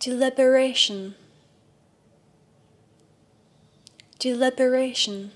deliberation deliberation